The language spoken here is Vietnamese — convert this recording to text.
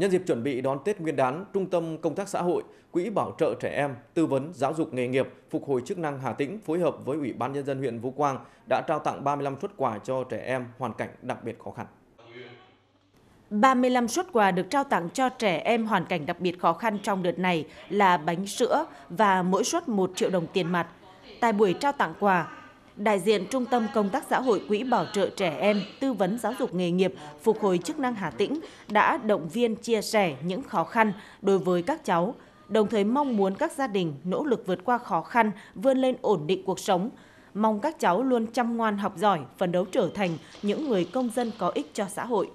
Nhân dịp chuẩn bị đón Tết Nguyên đán, Trung tâm Công tác xã hội, Quỹ Bảo trợ Trẻ Em, Tư vấn Giáo dục Nghề nghiệp, Phục hồi chức năng Hà Tĩnh phối hợp với Ủy ban Nhân dân huyện Vũ Quang đã trao tặng 35 suất quà cho trẻ em hoàn cảnh đặc biệt khó khăn. 35 suất quà được trao tặng cho trẻ em hoàn cảnh đặc biệt khó khăn trong đợt này là bánh sữa và mỗi suất 1 triệu đồng tiền mặt. Tại buổi trao tặng quà, đại diện Trung tâm Công tác xã hội Quỹ Bảo trợ Trẻ Em, Tư vấn Giáo dục Nghề nghiệp, Phục hồi chức năng Hà Tĩnh đã động viên chia sẻ những khó khăn đối với các cháu, đồng thời mong muốn các gia đình nỗ lực vượt qua khó khăn, vươn lên ổn định cuộc sống. Mong các cháu luôn chăm ngoan học giỏi, phấn đấu trở thành những người công dân có ích cho xã hội.